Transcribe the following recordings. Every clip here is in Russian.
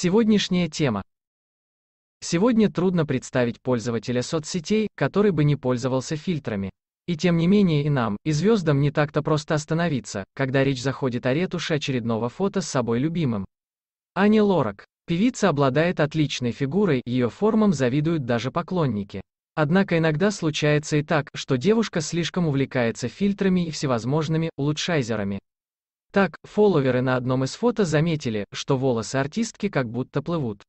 Сегодняшняя тема. Сегодня трудно представить пользователя соцсетей, который бы не пользовался фильтрами. И тем не менее и нам, и звездам не так-то просто остановиться, когда речь заходит о ретуше очередного фото с собой любимым. Ани Лорак. Певица обладает отличной фигурой, ее формам завидуют даже поклонники. Однако иногда случается и так, что девушка слишком увлекается фильтрами и всевозможными улучшайзерами, так, фолловеры на одном из фото заметили, что волосы артистки как будто плывут.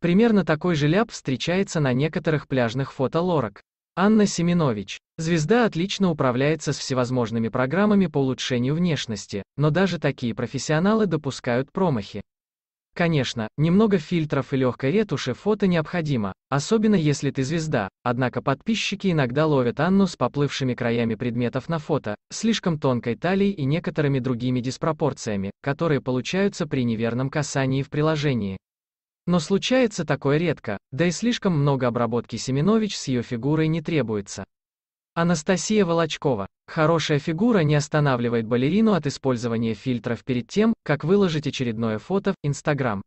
Примерно такой же ляп встречается на некоторых пляжных фотолорок. Анна Семенович. Звезда отлично управляется с всевозможными программами по улучшению внешности, но даже такие профессионалы допускают промахи. Конечно, немного фильтров и легкой ретуши фото необходимо, особенно если ты звезда, однако подписчики иногда ловят Анну с поплывшими краями предметов на фото, слишком тонкой талией и некоторыми другими диспропорциями, которые получаются при неверном касании в приложении. Но случается такое редко, да и слишком много обработки Семенович с ее фигурой не требуется. Анастасия Волочкова Хорошая фигура не останавливает балерину от использования фильтров перед тем, как выложить очередное фото в Instagram.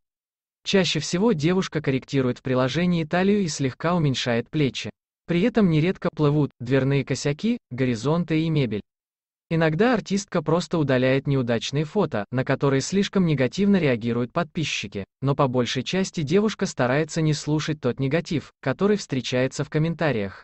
Чаще всего девушка корректирует в приложении талию и слегка уменьшает плечи. При этом нередко плывут дверные косяки, горизонты и мебель. Иногда артистка просто удаляет неудачные фото, на которые слишком негативно реагируют подписчики, но по большей части девушка старается не слушать тот негатив, который встречается в комментариях.